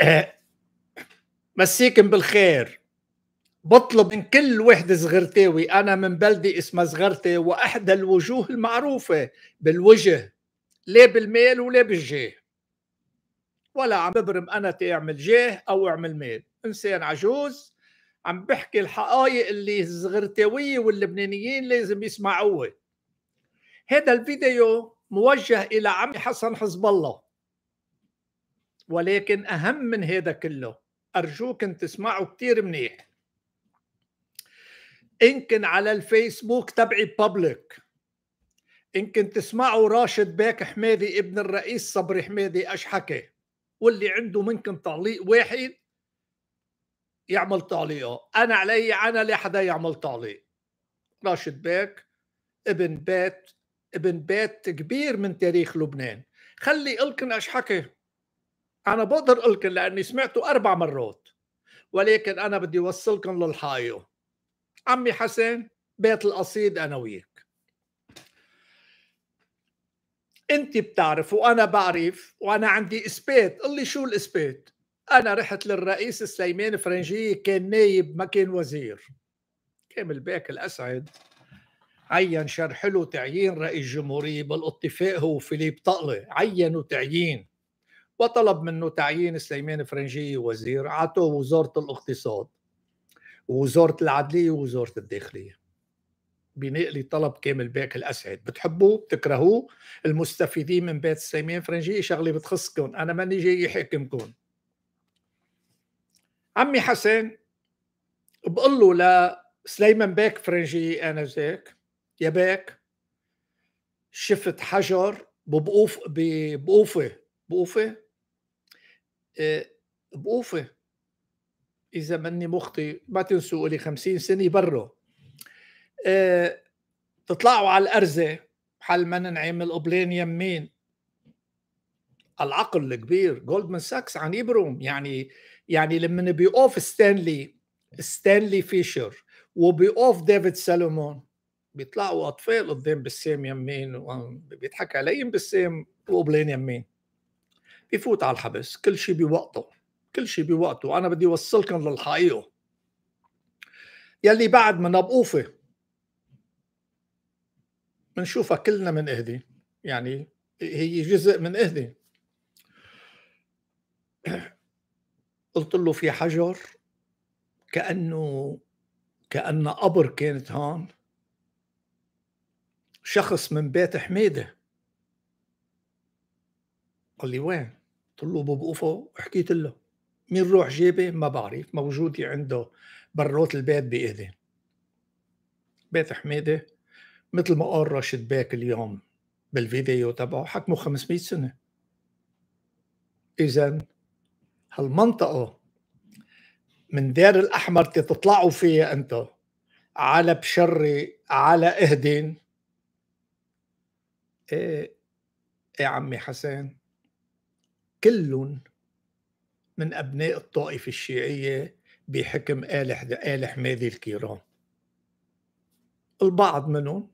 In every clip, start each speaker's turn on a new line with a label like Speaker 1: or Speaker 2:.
Speaker 1: آه، مسيكم بالخير بطلب من كل وحدة صغرتاوي أنا من بلدي اسمها صغرتي وأحدى الوجوه المعروفة بالوجه لا بالمال ولا بالجاه ولا عم ببرم أنا تعمل جاه أو أعمل مال إنسان عجوز عم بحكي الحقائق اللي الزغرتاوية واللبنانيين لازم يسمعوها هذا الفيديو موجه إلى عمي حسن حزب الله ولكن أهم من هذا كله أرجوك أن تسمعوا كتير منيح يمكن على الفيسبوك تبعي بابليك يمكن تسمعوا راشد باك حمادي ابن الرئيس صبري حمادي اش حكى واللي عنده منكم تعليق واحد يعمل تعليقه انا علي انا لحدا يعمل تعليق راشد باك ابن بيت ابن بيت كبير من تاريخ لبنان خلي الكن اش حكي انا بقدر اقول لاني سمعته اربع مرات ولكن انا بدي اوصلكم للحايو عمي حسن بيت القصيد انا وياك انت بتعرف وانا بعرف وانا عندي اثبات قل لي شو الاثبات انا رحت للرئيس سليمان فرنجيه كان نايب ما كان وزير كامل باك الاسعد عين شرح له تعيين رئيس جمهوريه بالاتفاق هو فيليب طقلي عينوا تعيين وطلب منه تعيين سليمان فرنجي وزير عطوه وزارة الاقتصاد ووزارة العدلية ووزارة الداخلية بنقل طلب كامل باك الأسعد بتحبوه بتكرهوه المستفيدين من بيت سليمان فرنجي إيه شغلة بتخصكم أنا ماني جاي حاكمكم عمي حسن بقول له لسليمان باك فرنجي أنا زيك يا باك شفت حجر ببقوف ببقوفه بقوفه آه، بأوفة إذا مني مخطي ما تنسوا لي 50 سنة برا آه، تطلعوا على الأرزة حل ما نعمل قبلين يمين العقل الكبير جولدمان ساكس عن يبرم يعني يعني لما بيقوف ستانلي ستانلي فيشر وبيقوف ديفيد سالومون بيطلعوا اطفال قدام بسام يمين بيضحك عليهم بسام وقبلين يمين بفوت على الحبس كل شيء بوقته كل شيء بوقته انا بدي اوصلكم للحقيقه يلي بعد من أبقوفة بنشوفها كلنا من اهدي يعني هي جزء من اهدي قلت له في حجر كانه كأن قبر كانت هون شخص من بيت حميده قال لي وين قلت له ببقفه وحكيت له مين روح جيبه ما بعرف موجودة عنده بروت البيت بإيدي بيت حميدة مثل ما قال راشد باك اليوم بالفيديو تبعه حكمه 500 سنة إذا هالمنطقة من دير الأحمر تطلعوا فيها أنتو على بشري على إهدين إيه يا إيه عمي حسين كل من أبناء الطائفة الشيعية بحكم آل, آل حمادي الكرام البعض منهم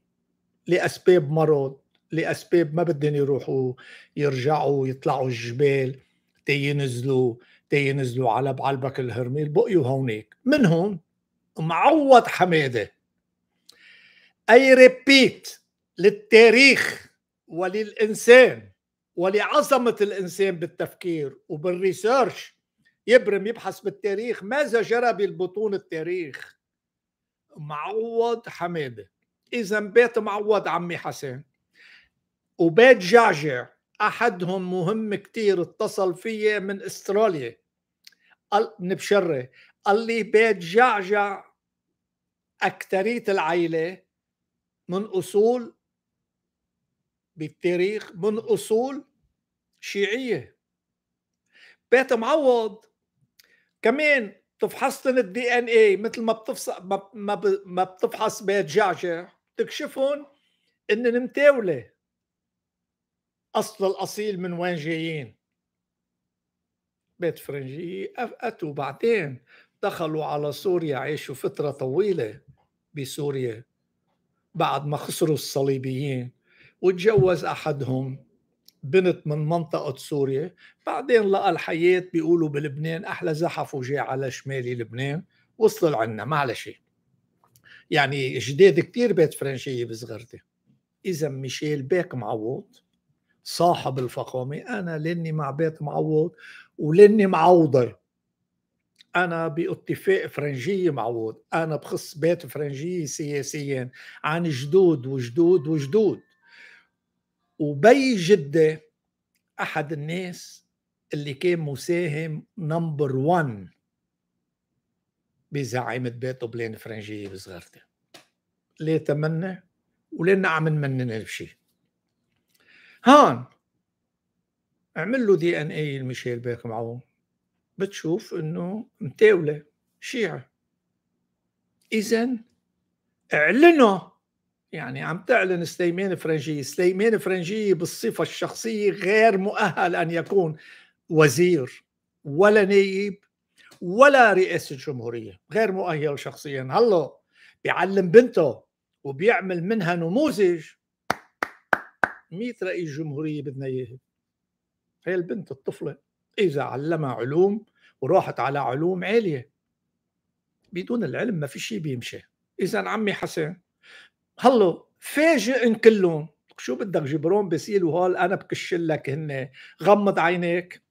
Speaker 1: لأسباب مرض لأسباب ما بدهم يروحوا يرجعوا يطلعوا الجبال تينزلوا تينزلوا على بعلبك الهرميل بقيوا هونيك منهم معوض حماده اي ريبيت للتاريخ وللانسان ولعظمة الإنسان بالتفكير وبالريسيرش يبرم يبحث بالتاريخ ماذا جرى بالبطون التاريخ معوض حمادة إذا بيت معوض عمي حسن وبيت جعجع أحدهم مهم كتير اتصل فيي من استراليا قال من قال لي بيت جعجع أكترية العيلة من أصول بالتاريخ من أصول شيعيه بيت معوض كمان بتفحص الدي ان اي مثل ما بتفحص ما, ما بتفحص بيت جعجع تكشفهم ان متاوله اصل الاصيل من وين جايين بيت فرنجي اتوا بعدين دخلوا على سوريا عاشوا فتره طويله بسوريا بعد ما خسروا الصليبيين وتجوز احدهم بنت من منطقة سوريا بعدين لقى الحياة بيقولوا بلبنان أحلى زحف وجاء على شمالي لبنان وصلوا لعنا ما على شيء يعني جداد كتير بيت فرنشية بصغرتي إذا ميشيل بيك معوض صاحب الفخامة أنا لاني مع بيت معوض ولاني معوضة أنا باتفاق فرنجية معوض أنا بخص بيت فرنجية سياسيا عن جدود وجدود وجدود وبي جدة أحد الناس اللي كان مساهم نمبر وان بزعيمة بيت بلين فرنجية بصغرتي ليه تمنى ولين عم نمنن بشي هان عمل له دي ان اي لميشيل بيك معه بتشوف انه متاولة شيعة اذا اعلنوا يعني عم تعلن سليمان فرنجي سليمان فرنجي بالصفة الشخصية غير مؤهل أن يكون وزير ولا نائب ولا رئاسة جمهورية غير مؤهل شخصيا هلا بيعلم بنته وبيعمل منها نموذج 100 رئيس جمهورية بدنا إياه هي البنت الطفلة إذا علمها علوم وراحت على علوم عالية بدون العلم ما في شيء بيمشي إذا عمي حسن هلو فاجئن كلهم شو بدك جبرون بيسيل وهول انا بكشل لك هن غمض عينيك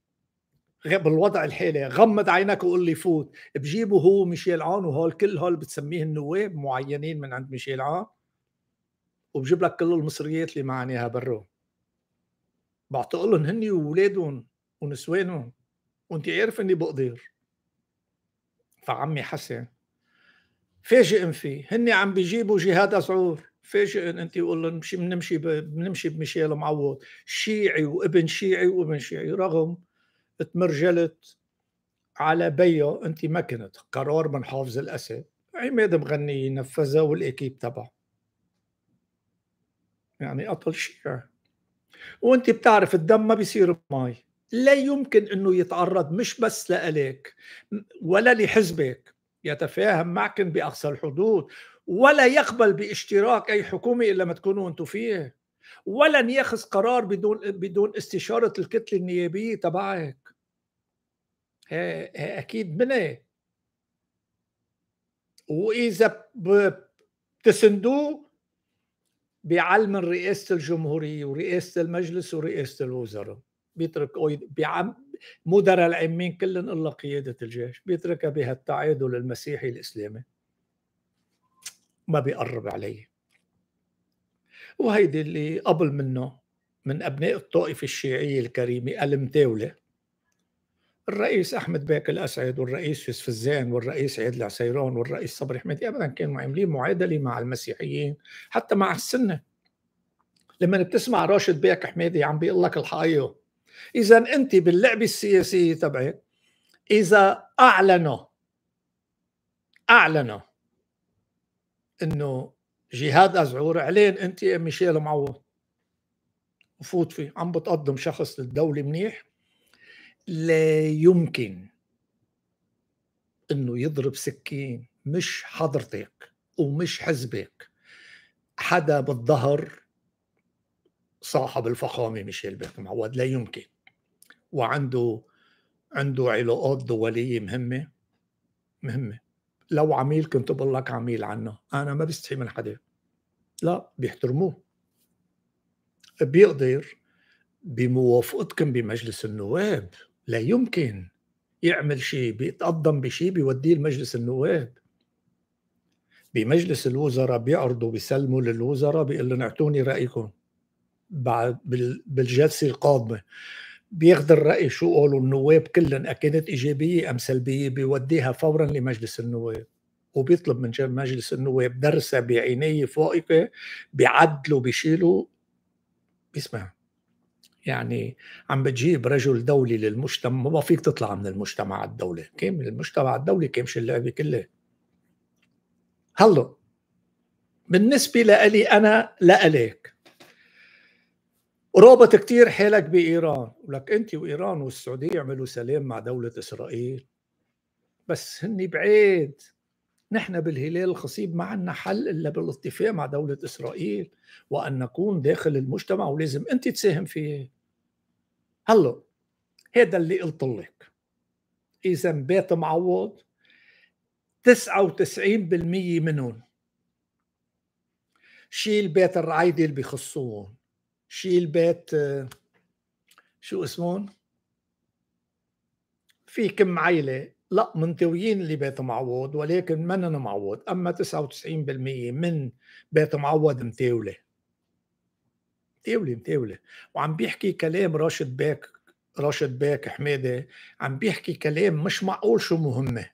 Speaker 1: بالوضع الحالي غمض عينك وقول لي فوت بجيبه هو ميشيل عون وهول كل هول بتسميه النواب معينين من عند ميشيل عون وبجيب لك كل المصريات اللي معانيها برو بعتقل لهم هن ونسوانهم وانت عارف اني بقدر فعمي حسن فاجئ فيه هن عم بيجيبوا جهاد أسعور فاجئن انت يقول لهم نمشي بنمشي بنمشي بميشيل معوض شيعي وابن شيعي وابن شيعي رغم تمرجلت على بيه انت ما كنت قرار من حافظ الاسد عماد مغني نفذها والاكيب تبعه يعني قتل شيعي وانت بتعرف الدم ما بيصير بماي لا يمكن انه يتعرض مش بس لإلك ولا لحزبك يتفاهم معكن باقصى الحدود ولا يقبل باشتراك اي حكومه الا ما تكونوا انتم فيه ولن ياخذ قرار بدون بدون استشاره الكتله النيابيه تبعك اكيد منى واذا بتسندوه بيعلم رئاسه الجمهوريه ورئاسه المجلس ورئاسه الوزراء بيترك بيعم مدراء العمين كلهم الا قياده الجيش بيتركها بهالتعادل المسيحي الاسلامي ما بيقرب علي وهيدي اللي قبل منه من ابناء الطائفه الشيعيه الكريمه المتاوله الرئيس احمد باك الاسعد والرئيس يوسف الزين والرئيس عيد العسيرون والرئيس صبري حميدي ابدا كانوا عاملين معادله مع المسيحيين حتى مع السنه لما بتسمع راشد باك حميدي عم بيقول لك الحقيقه اذا انت باللعبه السياسيه تبعك اذا اعلنوا اعلنوا انه جهاد ازعور علين انت يا ميشيل معوض وفوت فيه عم بتقدم شخص للدوله منيح لا يمكن انه يضرب سكين مش حضرتك ومش حزبك حدا بالظهر صاحب الفخامه ميشيل بيرك معود لا يمكن وعنده عنده علاقات دوليه مهمه مهمه لو عميل كنت بقول لك عميل عنا انا ما بستحي من حدا لا بيحترموه بيقدر بموافقتكم بمجلس النواب لا يمكن يعمل شيء بيتقدم بشيء بيوديه لمجلس النواب بمجلس الوزراء بيعرضوا بيسلموا للوزراء بيقول لهم اعطوني رايكم بعد بالجلسه القادمه بياخذ الراي شو قالوا النواب كلن اكانت ايجابيه ام سلبيه بيوديها فورا لمجلس النواب وبيطلب من مجلس النواب درسها بعنايه فائقه بيعدلوا بيشيلوا بيسمع يعني عم بتجيب رجل دولي للمجتمع ما فيك تطلع من المجتمع الدولي كامل المجتمع الدولي كامش اللعبه كلها هلا بالنسبه لألي انا لا رابط كتير حيلك بإيران ولك أنت وإيران والسعودية يعملوا سلام مع دولة إسرائيل بس هن بعيد نحن بالهلال الخصيب ما عندنا حل إلا بالاتفاق مع دولة إسرائيل وأن نكون داخل المجتمع ولازم أنت تساهم فيه هلا هذا اللي قلت لك إذا بيت معوض 99% منهم شيل بيت الرعايدي اللي بخصوهم شيل بيت آه، شو اسمهم في كم عيلة لا منطويين اللي بيت معوض ولكن منن معوض أما 99% من بيت معوض متاولة متاولة متاولة وعم بيحكي كلام راشد باك راشد باك حميدة عم بيحكي كلام مش معقول شو مهمة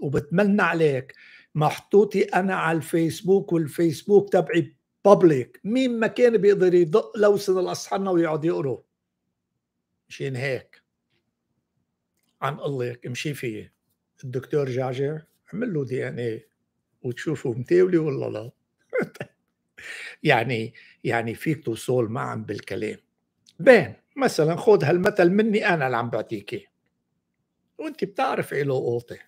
Speaker 1: وبتمنى عليك محطوطي أنا على الفيسبوك والفيسبوك تبعي بابليك مين ما كان بيقدر يدق لوسن الاصحنه ويقعد يقرأ مشان هيك عم اقول لك امشي فيه الدكتور جعجع عمل له دي ان اي وتشوفه متاولي ولا لا يعني يعني فيك توصل معا بالكلام بين مثلا خذ هالمثل مني انا اللي عم بعطيك وانت بتعرف له قوطي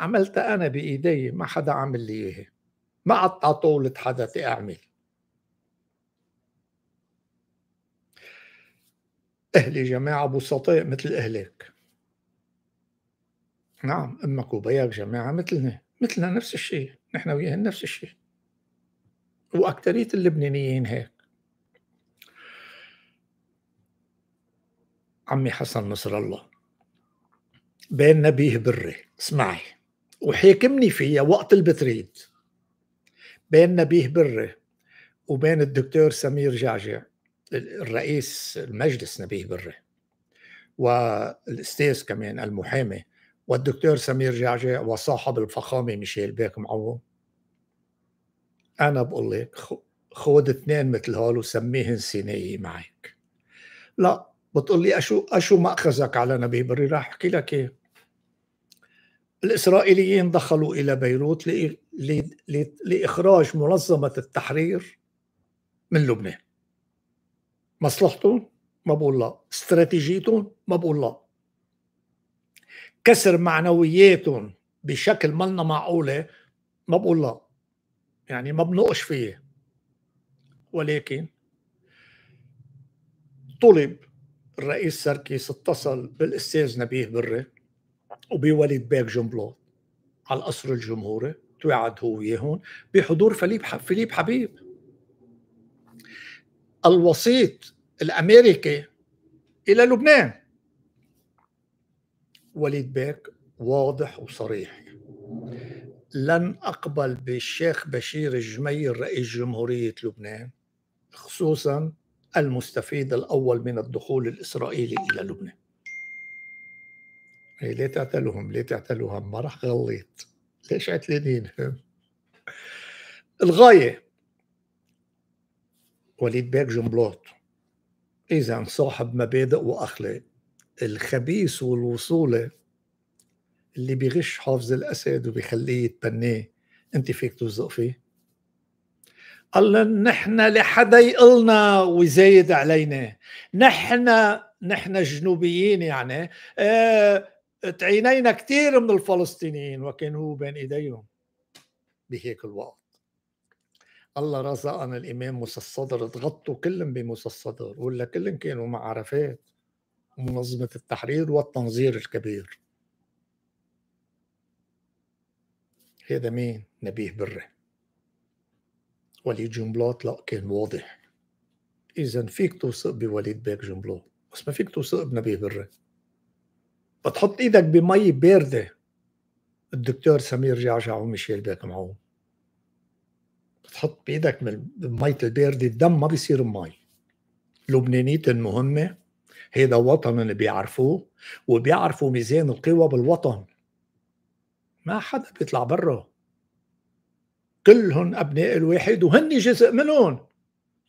Speaker 1: عملتها انا بايدي ما حدا عمل لي اياها ما عاد عطولة حدا اعمل أهلي جماعة بسطاء مثل أهلك نعم أمك وبيك جماعة مثلنا مثلنا نفس الشيء نحن وياهن نفس الشيء واكثريه اللبنانيين هيك عمي حسن نصر الله بين نبيه بري اسمعي وحاكمني فيها وقت اللي بتريد بين نبيه بري وبين الدكتور سمير جعجع الرئيس المجلس نبيه بري والاستاذ كمان المحامي والدكتور سمير جعجع وصاحب الفخامه ميشيل بيك معوم انا بقول لك خود اثنين مثل هول وسميهن سينية معك لا بتقول لي اشو اشو ماخذك على نبيه بري راح احكي لك ايه الاسرائيليين دخلوا الى بيروت لإخراج منظمة التحرير من لبنان مصلحتهم ما بقول لا استراتيجيتهم ما بقول لا كسر معنوياتهم بشكل ملنا معقولة ما بقول لا يعني ما بنقش فيه ولكن طلب الرئيس سركيس اتصل بالاستاذ نبيه بري وبوليد باك جنبلو على القصر الجمهوري توعد هو هون بحضور فيليب فيليب حبيب الوسيط الامريكي الى لبنان وليد بيك واضح وصريح لن اقبل بالشيخ بشير الجميل رئيس جمهوريه لبنان خصوصا المستفيد الاول من الدخول الاسرائيلي الى لبنان إيه، ليه تعتلهم ليه تعتلهم ما راح غلط ليش عتلانين الغاية وليد بيك جنبلوط إذا صاحب مبادئ وأخلاق الخبيث والوصولة اللي بيغش حافظ الأسد وبيخليه يتبناه أنت فيك توثق فيه قال نحن لحدا يقلنا ويزايد علينا نحن نحن الجنوبيين يعني آه، تعينينا كثير من الفلسطينيين وكان هو بين ايديهم بهيك الوقت الله رزقنا الامام موسى الصدر تغطوا كلهم بموسى الصدر ولا كلهم كانوا مع عرفات ومنظمه التحرير والتنظير الكبير هذا مين نبيه بري وليد جنبلاط لا كان واضح اذا فيك توثق بوليد باك جنبلاط بس ما فيك توثق بنبيه بري بتحط ايدك بمي بارده الدكتور سمير جعجع وميشيل بيك معه بتحط بايدك من المي البارده الدم ما بيصير مي لبنانية مهمة هيدا وطن اللي بيعرفوه وبيعرفوا ميزان القوى بالوطن ما حدا بيطلع برا كلهم أبناء الواحد وهن جزء منهم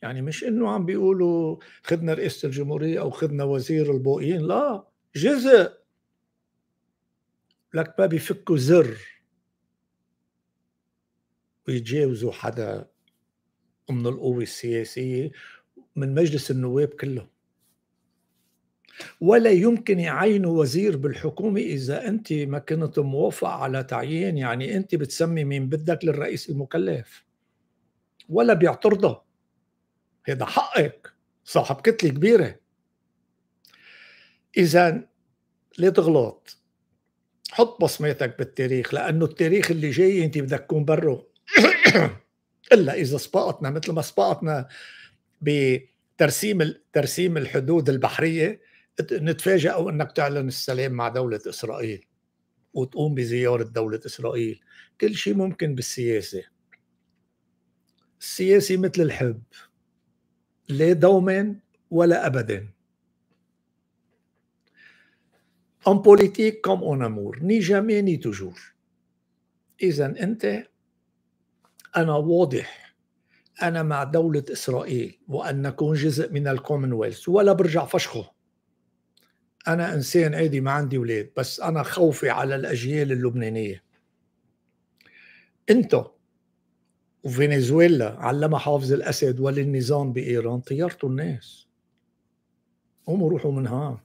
Speaker 1: يعني مش انه عم بيقولوا خدنا رئاسة الجمهورية او خدنا وزير الباقيين لا جزء لك ما بيفكوا زر ويتجاوزوا حدا من القوة السياسية من مجلس النواب كله ولا يمكن يعينوا وزير بالحكومة إذا أنت ما كنت موافق على تعيين يعني أنت بتسمي مين بدك للرئيس المكلف ولا بيعترضها هذا حقك صاحب كتلة كبيرة إذا لا تغلط حط بصمتك بالتاريخ لانه التاريخ اللي جاي انت بدك تكون بره الا اذا سبقتنا مثل ما سبقتنا بترسيم ترسيم الحدود البحريه نتفاجئ او انك تعلن السلام مع دوله اسرائيل وتقوم بزياره دوله اسرائيل كل شيء ممكن بالسياسه السياسي مثل الحب لا دوما ولا ابدا en politique comme en amour ni jamais ni toujours اذا انت انا واضح انا مع دوله اسرائيل وان نكون جزء من الكومنولث ولا برجع فشخه انا انسان عادي ما عندي اولاد بس انا خوفي على الاجيال اللبنانيه انتو وفنزويلا علمها حافظ الاسد وللنظام بايران طيرتوا الناس قوموا روحوا من هون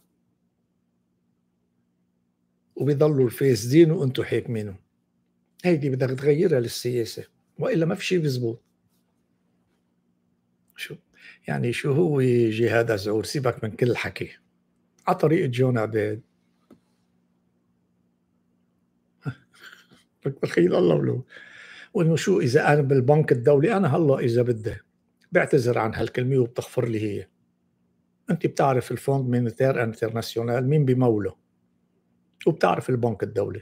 Speaker 1: وبيضلوا الفاسدين وانتم حاكمينه هيدي بدك تغيرها للسياسه والا ما في شيء بيزبط شو يعني شو هو جهاد زعور سيبك من كل الحكي على طريقه جون عباد بخيل الله ولو وانه شو اذا انا بالبنك الدولي انا هلا اذا بدي بعتذر عن هالكلمه وبتغفر لي هي انت بتعرف الفوند مينيتير انترناسيونال مين بموله وبتعرف البنك الدولي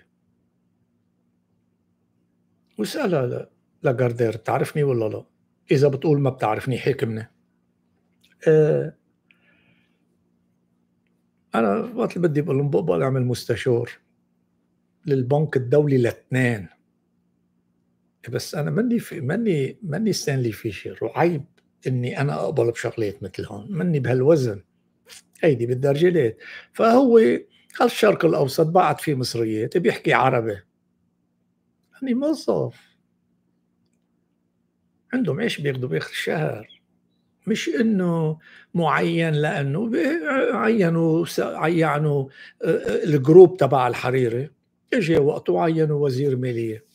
Speaker 1: وسألها لجاردير بتعرفني ولا لا إذا بتقول ما بتعرفني حكمنا آه أنا وقت اللي بدي بقول لهم بقبل أعمل مستشار للبنك الدولي لاثنين بس أنا ماني في ماني ماني ستانلي فيشر وعيب إني أنا أقبل بشغلات مثل هون ماني بهالوزن هيدي ليه فهو الشرق الاوسط بعد في مصريات بيحكي عربي يعني موظف عندهم ايش بياخذوا باخر الشهر مش انه معين لانه عينوا عينوا آه، آه، الجروب تبع الحريري اجى وقته عينوا وزير ماليه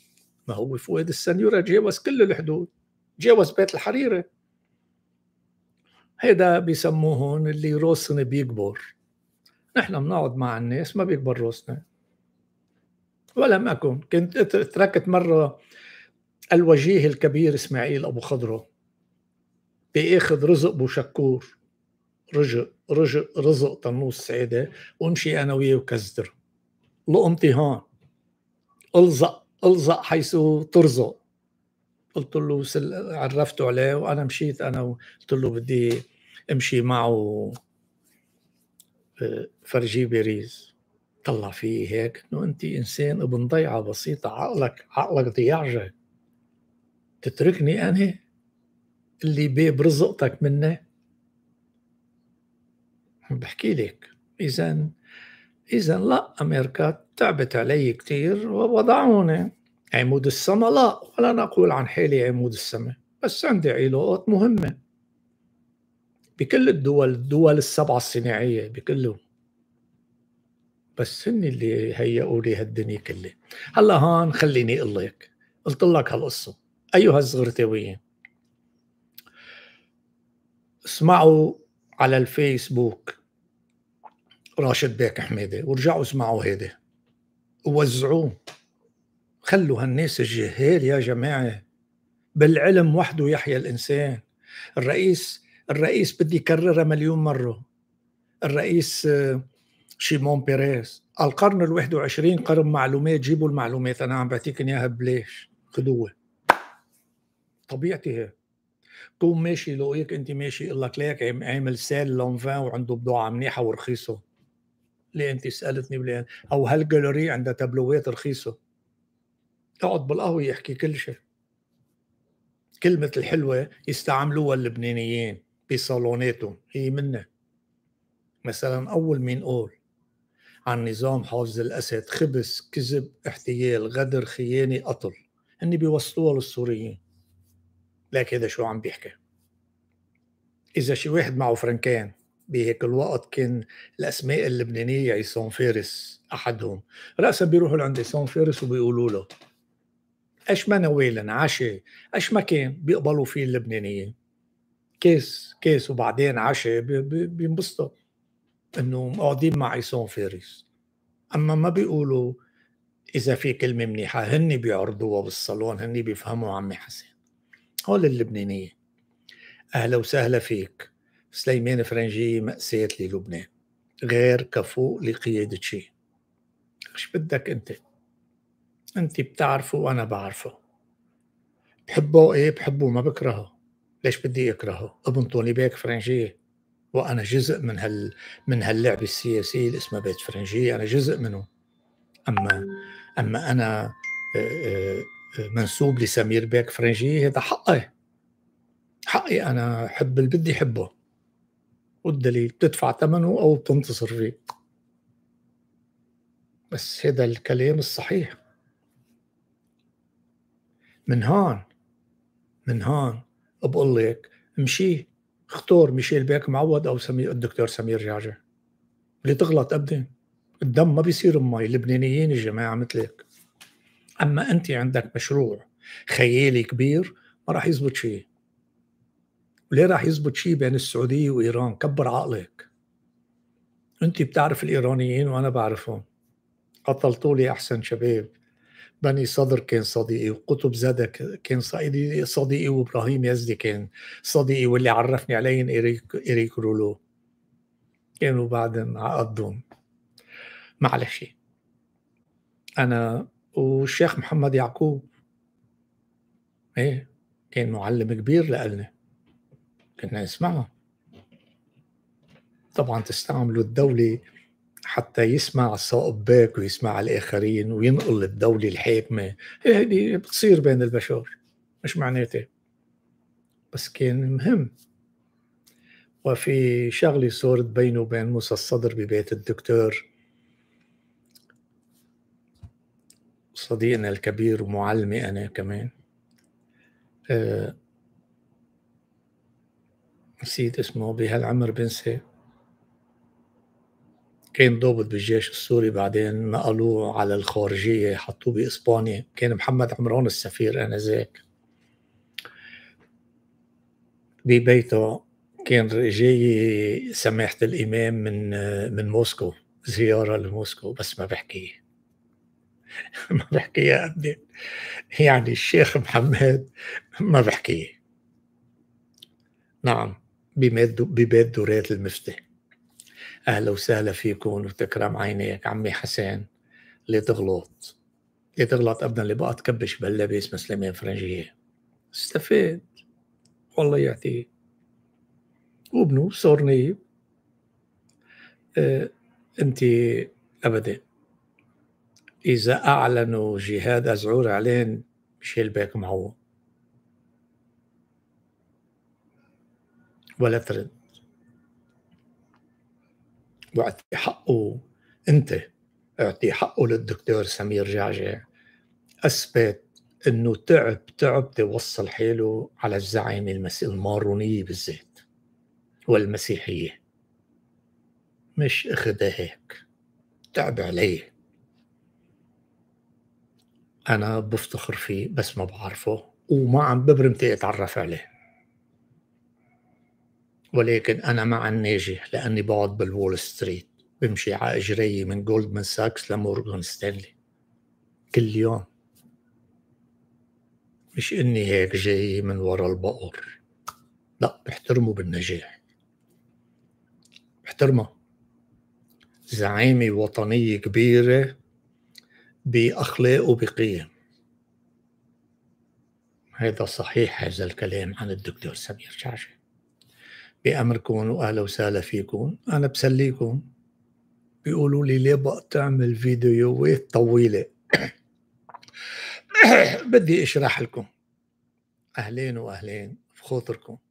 Speaker 1: ما هو فؤاد السنيوره تجاوز كل الحدود تجاوز بيت الحريري هيدا بيسموه هون اللي روسن بيكبر نحن بنقعد مع الناس ما بيكبر روسنا ولم أكن كنت تركت مرة الوجيه الكبير إسماعيل أبو خضرة بياخذ رزق أبو شكور رزق رزق رزق طنوس سعيدة وامشي أنا وياه وكزدر لقمتي هون الزق الزق حيث ترزق قلت له عرفته عليه وانا مشيت انا قلت له بدي امشي معه فرجيه بريز طلع فيه هيك انه انت انسان ابن ضيعه بسيطه عقلك عقلك ضياعجه تتركني انا اللي باب رزقتك منه بحكي لك اذا اذا لا امريكا تعبت علي كثير ووضعوني عمود السماء لا ولا نقول عن حالي عمود السماء بس عندي علاقات مهمه بكل الدول الدول السبعه الصناعيه بكله بس هن اللي هيئوا لي هالدنيا كلها هلا هون خليني اقول لك قلت لك هالقصه ايها الزغرتاويين اسمعوا على الفيسبوك راشد بيك حميده ورجعوا اسمعوا هيدا ووزعوه خلوا هالناس الجهال يا جماعه بالعلم وحده يحيا الانسان الرئيس الرئيس بدي يكررها مليون مرة الرئيس آه، شيمون بيريز القرن ال 21 قرن معلومات جيبوا المعلومات أنا عم بعطيكن إياها بليش خدوها طبيعتي هي تقوم ماشي لقيك أنت ماشي يقول لك ليك عامل سال لونفان وعنده بضاعة منيحة ورخيصة ليه أنت سألتني وليه أو هالجاليري عندها تابلوات رخيصة اقعد بالقهوة يحكي كل شيء كلمة الحلوة يستعملوها اللبنانيين بصالوناتهم هي منا مثلا أول مين قول عن نظام حافظ الأسد خبث كذب احتيال غدر خيانة قتل هن بيوصلوها للسوريين لك هذا شو عم بيحكي إذا شي واحد معه فرنكان بهيك الوقت كان الأسماء اللبنانية عصام فارس أحدهم رأسا بيروحوا لعند عصام فارس وبيقولوا له ايش ما نويلن عشي ايش ما كان بيقبلوا فيه اللبنانيين كاس كاس وبعدين عشاء بينبسطوا انه مقعدين مع ايسون فارس اما ما بيقولوا اذا في كلمه منيحه هن بيعرضوها بالصالون هن بيفهموا عمي حسن هول اللبنانيه اهلا وسهلا فيك سليمان فرنجي مأساة للبنان غير كفو لقيادة شيء شو بدك انت انت بتعرفه وانا بعرفه بحبه ايه بحبه ما بكرهه ليش بدي اكرهه؟ ابن طوني بيك فرنجيه وانا جزء من هال من هاللعبه السياسيه اللي اسمها بيت فرنجيه انا جزء منه اما اما انا آه، آه، آه، منسوب لسمير بيك فرنجيه هذا حقي حقي انا حب اللي بدي حبه والدليل بتدفع ثمنه او بتنتصر فيه بس هذا الكلام الصحيح من هون من هون بقول لك مشي اختار ميشيل بيك معوض او سمير الدكتور سمير جعجع اللي تغلط ابدا الدم ما بيصير مي اللبنانيين الجماعه مثلك اما انت عندك مشروع خيالي كبير ما راح يزبط شيء وليه راح يزبط شيء بين السعوديه وايران كبر عقلك انت بتعرف الايرانيين وانا بعرفهم قتلتولي احسن شباب بني صدر كان صديقي وقطب زاده كان صديقي وابراهيم يزدي كان صديقي واللي عرفني عليهم اريك اريك رولو كانوا بعدين عقدهم معلش انا والشيخ محمد يعقوب ايه كان معلم كبير لألنا كنا نسمعه طبعا تستعملوا الدولة حتى يسمع الصائباك ويسمع الآخرين وينقل الدولة الحاكمة هذه بتصير بين البشر مش معناتها بس كان مهم وفي شغلة صارت بينه وبين موسى الصدر ببيت الدكتور صديقنا الكبير ومعلمي أنا كمان أه نسيت اسمه بهالعمر بنسي كان ضابط بالجيش السوري بعدين نقلوه على الخارجية حطوه بإسبانيا كان محمد عمران السفير آنذاك ببيته كان جاي سماحة الإمام من من موسكو زيارة لموسكو بس ما بحكي ما بحكيها أبدا إيه. يعني الشيخ محمد ما بحكي نعم ببيت دورات المفتاح أهلا وسهلا فيكم وتكرم عينيك عمي حسين لا تغلط لا تغلط أبدا اللي بقى تكبش بهاللبس مسلمين فرنجية استفيد والله يعطيك وابنه صار أه أنت أبدا إذا أعلنوا جهاد أزعور علين مشيل باك معه ولا ترد واعطي حقه انت اعطي حقه للدكتور سمير جعجع اثبت انه تعب تعب توصل حاله على الزعامه المارونيه بالذات والمسيحيه مش اخذها هيك تعب عليه انا بفتخر فيه بس ما بعرفه وما عم ببرم اتعرف عليه ولكن أنا مع الناجح لأني بقعد بالوول ستريت بمشي على إجري من جولدمان ساكس لمورغان ستانلي كل يوم مش إني هيك جاي من ورا البقر لا بحترمه بالنجاح بحترمه زعامة وطنية كبيرة بأخلاق وبقيم هذا صحيح هذا الكلام عن الدكتور سمير شعشع بأمركم وأهلا وسهلا فيكم أنا بسليكم بيقولوا لي ليه بقى تعمل فيديوهات طويلة بدي أشرح لكم أهلين وأهلين بخاطركم